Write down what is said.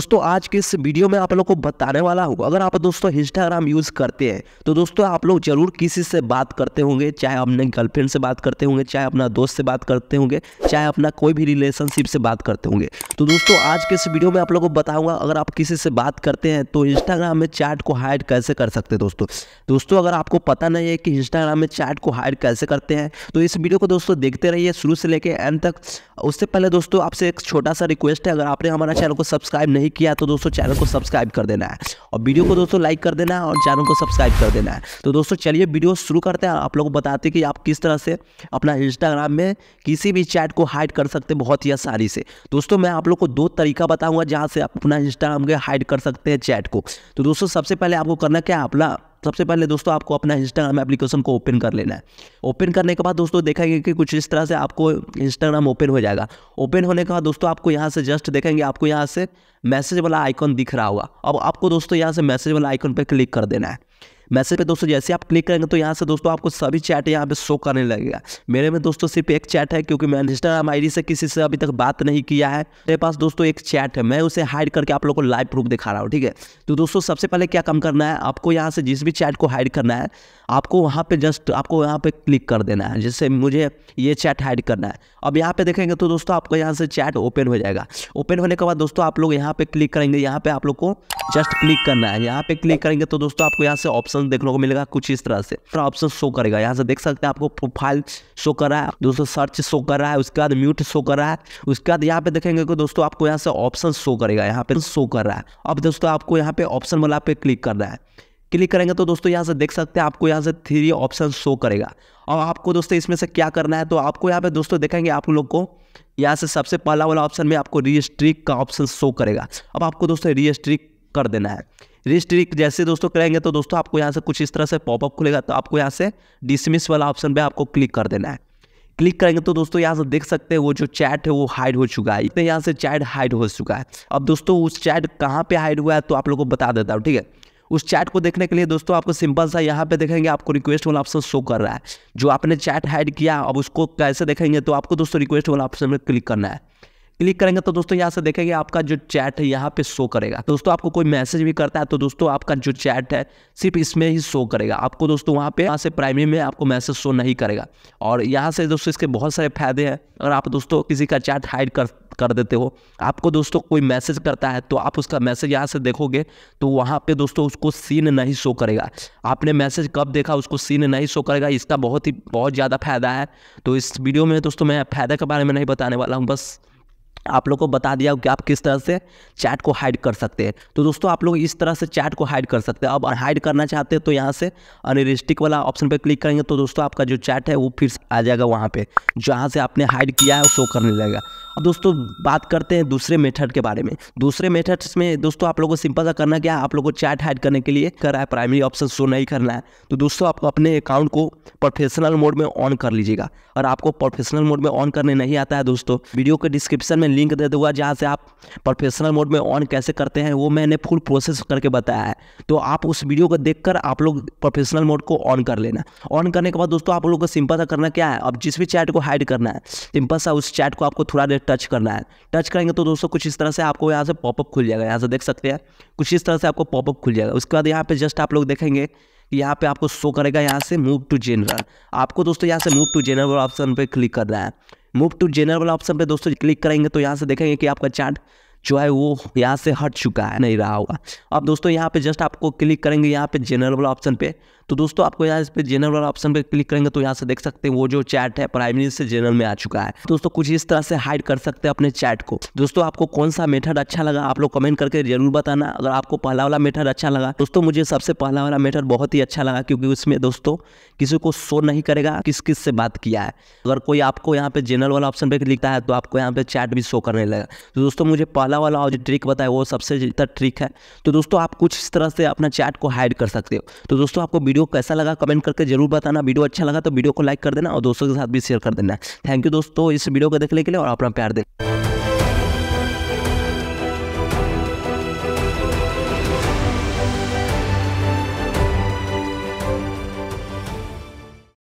दोस्तों आज के इस वीडियो में आप लोग को बताने वाला हूँ अगर आप दोस्तों इंस्टाग्राम यूज़ करते हैं तो दोस्तों आप लोग जरूर किसी से बात करते होंगे चाहे अपने गर्लफ्रेंड से बात करते होंगे चाहे अपना दोस्त से बात करते होंगे चाहे अपना कोई भी रिलेशनशिप से बात करते होंगे तो दोस्तों आज के इस वीडियो में आप लोग को बताऊंगा अगर आप किसी से बात करते हैं तो इंस्टाग्राम में चैट को हाइड कैसे कर सकते हैं दोस्तों दोस्तों अगर आपको पता नहीं है कि इंस्टाग्राम में चैट को हाइड कैसे करते हैं तो इस वीडियो को दोस्तों देखते रहिए शुरू से लेकर एंड तक उससे पहले दोस्तों आपसे एक छोटा सा रिक्वेस्ट है अगर आपने हमारा चैनल को सब्सक्राइब नहीं नहीं किया तो दोस्तों चैनल को सब्सक्राइब कर देना है और वीडियो को दोस्तों लाइक कर देना है और चैनल को सब्सक्राइब कर देना है तो दोस्तों चलिए वीडियो शुरू करते हैं आप लोग को बताते हैं कि आप किस तरह से अपना इंस्टाग्राम में किसी भी चैट को हाइड कर सकते हैं बहुत ही आसानी से दोस्तों मैं आप लोग को दो तरीका बताऊँगा जहाँ से आप अपना इंस्टाग्राम के हाइड कर सकते हैं चैट को तो दोस्तों सबसे पहले आपको करना क्या अपना सबसे पहले दोस्तों आपको अपना इंस्टाग्राम एप्लीकेशन को ओपन कर लेना है ओपन करने के बाद दोस्तों देखेंगे कि कुछ इस तरह से आपको इंस्टाग्राम ओपन हो जाएगा ओपन होने के बाद दोस्तों आपको यहाँ से जस्ट देखेंगे आपको यहाँ से मैसेज वाला आइकॉन दिख रहा होगा अब आपको दोस्तों यहाँ से मैसेज वाला आइकॉन पर क्लिक कर देना है मैसेज पे दोस्तों जैसे आप क्लिक करेंगे तो यहाँ से दोस्तों आपको सभी चैट यहाँ पे शो करने लगेगा मेरे में दोस्तों सिर्फ एक चैट है क्योंकि मैंने इंस्टाग्राम आई से किसी से अभी तक बात नहीं किया है मेरे पास दोस्तों एक चैट है मैं उसे हाइड करके आप लोग को लाइव प्रूफ दिखा रहा हूँ ठीक है तो दोस्तों सबसे पहले क्या कम करना है आपको यहाँ से जिस भी चैट को हाइड करना है आपको वहाँ पर जस्ट आपको यहाँ पे क्लिक कर देना है जैसे मुझे ये चैट हाइड करना है अब यहाँ पे देखेंगे तो दोस्तों आपको यहाँ से चैट ओपन हो जाएगा ओपन होने के बाद दोस्तों आप लोग यहाँ पे क्लिक करेंगे यहाँ पर आप लोग को जस्ट क्लिक करना है यहाँ पे क्लिक करेंगे तो दोस्तों आपको यहाँ से ऑप्शन ऑप्शन देखने को मिलेगा कुछ इस तरह से पूरा ऑप्शन शो करेगा यहाँ से देख सकते हैं आपको प्रोफाइल शो कर रहा है दोस्तों सर्च शो कर रहा है उसके बाद म्यूट शो कर रहा है उसके बाद यहाँ पे देखेंगे कि दोस्तों आपको यहाँ से ऑप्शन शो करेगा यहाँ पे शो कर रहा है अब दोस्तों आपको यहाँ पे ऑप्शन वाला पे क्लिक कर रहा है क्लिक करेंगे तो दोस्तों यहाँ से देख सकते हैं आपको यहाँ से थ्री ऑप्शन शो करेगा और आपको दोस्तों इसमें से क्या करना है तो आपको यहाँ पे दोस्तों देखेंगे आप लोग को यहाँ से सबसे पहला वाला ऑप्शन में आपको रिस्ट्रिक का ऑप्शन शो करेगा अब आपको दोस्तों रिस्ट्रिक कर देना है रिस्ट्रिक्ट जैसे दोस्तों करेंगे तो दोस्तों आपको यहाँ से कुछ इस तरह से पॉपअप खुलेगा तो आपको यहाँ से डिसमिस वाला ऑप्शन पर आपको क्लिक कर देना है क्लिक करेंगे तो दोस्तों यहाँ से देख सकते हैं वो जो चैट है वो हाइड हो चुका है इतने यहाँ से चैट हाइड हो चुका है अब दोस्तों उस चैट कहाँ पे हाइड हुआ है तो आप लोगों को बता देता हूँ ठीक है उस चैट को देखने के लिए दोस्तों आपको सिंपल सा यहाँ पे देखेंगे आपको रिक्वेस्ट वाला ऑप्शन शो कर रहा है जो आपने चैट हाइड किया अब उसको कैसे देखेंगे तो आपको दोस्तों रिक्वेस्ट वाला ऑप्शन में क्लिक करना है क्लिक करेंगे तो दोस्तों यहाँ से देखेंगे आपका जो चैट है यहाँ पे शो करेगा दोस्तों आपको कोई मैसेज भी करता है तो दोस्तों आपका जो चैट है सिर्फ इसमें ही शो करेगा आपको दोस्तों वहाँ पे यहाँ से प्राइमरी में आपको मैसेज शो नहीं करेगा और यहाँ से दोस्तों इसके बहुत सारे फायदे हैं अगर आप दोस्तों किसी का चैट हाइड कर कर देते हो आपको दोस्तों कोई मैसेज करता है तो आप उसका मैसेज यहाँ से देखोगे तो वहाँ पे दोस्तों उसको सीन नहीं शो करेगा आपने मैसेज कब देखा उसको सीन नहीं शो करेगा इसका बहुत ही बहुत ज़्यादा फायदा है तो इस वीडियो में दोस्तों मैं फायदे के बारे में नहीं बताने वाला हूँ बस आप लोग को बता दिया कि आप किस तरह से चैट को हाइड कर सकते हैं तो दोस्तों आप लोग इस तरह से चैट को हाइड कर सकते हैं अब हाइड करना चाहते हैं तो यहाँ से अनरिस्टिक वाला ऑप्शन पर क्लिक करेंगे तो दोस्तों आपका जो चैट है वो फिर आ जाएगा वहाँ पर जहाँ से आपने हाइड किया है वो शो करने लगेगा अब दोस्तों बात करते हैं दूसरे मेथड के बारे में दूसरे मेथड में दोस्तों आप लोगों को सिंपल सा करना क्या है आप लोगों को चैट हाइड करने के लिए कर रहा है प्राइमरी ऑप्शन शो नहीं करना है तो दोस्तों आप अपने अकाउंट को प्रोफेशनल मोड में ऑन कर लीजिएगा और आपको प्रोफेशनल मोड में ऑन करने नहीं आता है दोस्तों वीडियो के डिस्क्रिप्शन में लिंक दे दूंगा जहाँ से आप प्रोफेशनल मोड में ऑन कैसे करते हैं वो मैंने फुल प्रोसेस करके बताया है तो आप उस वीडियो को देख आप लोग प्रोफेशनल मोड को ऑन कर लेना ऑन करने के बाद दोस्तों आप लोग को सिंपल सा करना क्या है अब जिस भी चैट को हाइड करना है सिंपल सा उस चैट को आपको थोड़ा देर टच करना है टच करेंगे तो दोस्तों कुछ इस तरह से आपको यहाँ से पॉपअप खुल जाएगा यहाँ से देख सकते हैं कुछ इस तरह से आपको पॉपअप खुल जाएगा उसके बाद यहाँ पे जस्ट आप लोग देखेंगे यहाँ पे आपको शो करेगा यहाँ से मूव टू जेनरल आपको दोस्तों यहाँ से मूव टू जेनरल ऑप्शन पर क्लिक करना है मूव टू जेनरल ऑप्शन पर दोस्तों क्लिक करेंगे तो यहाँ से देखेंगे कि आपका चार्ट जो है वो यहाँ से हट चुका है नहीं रहा होगा अब दोस्तों यहाँ पे जस्ट आपको क्लिक करेंगे यहाँ पे जेनरल ऑप्शन पे तो दोस्तों आपको यहाँ इस पर जनरल वाला ऑप्शन पर क्लिक करेंगे तो यहाँ से देख सकते हैं वो जो चैट है प्राइम मिनिस्टर जनरल में आ चुका है दोस्तों कुछ इस तरह से हाइड कर सकते हैं अपने चैट को दोस्तों आपको कौन सा मेथड अच्छा लगा आप लोग कमेंट करके जरूर बताना अगर आपको पहला वाला मेथड अच्छा लगा दोस्तों मुझे सबसे पहला वाला मेथड बहुत ही अच्छा लगा क्योंकि उसमें दोस्तों किसी को शो नहीं करेगा किस किस से बात किया है अगर कोई आपको यहाँ पे जनरल वाला ऑप्शन पे लिखता है तो आपको यहाँ पे चैट भी शो करने लगा तो दोस्तों मुझे पहला वाला जो ट्रिक बताया वो सबसे ज्यादा ट्रिक है तो दोस्तों आप कुछ इस तरह से अपना चैट को हाइड कर सकते हो तो दोस्तों आपको वीडियो वीडियो कैसा लगा कमेंट करके जरूर बताना वीडियो अच्छा लगा तो वीडियो को लाइक कर देना और दोस्तों के साथ भी शेयर कर देना थैंक यू दोस्तों इस वीडियो को देखने के लिए और अपना प्यार देना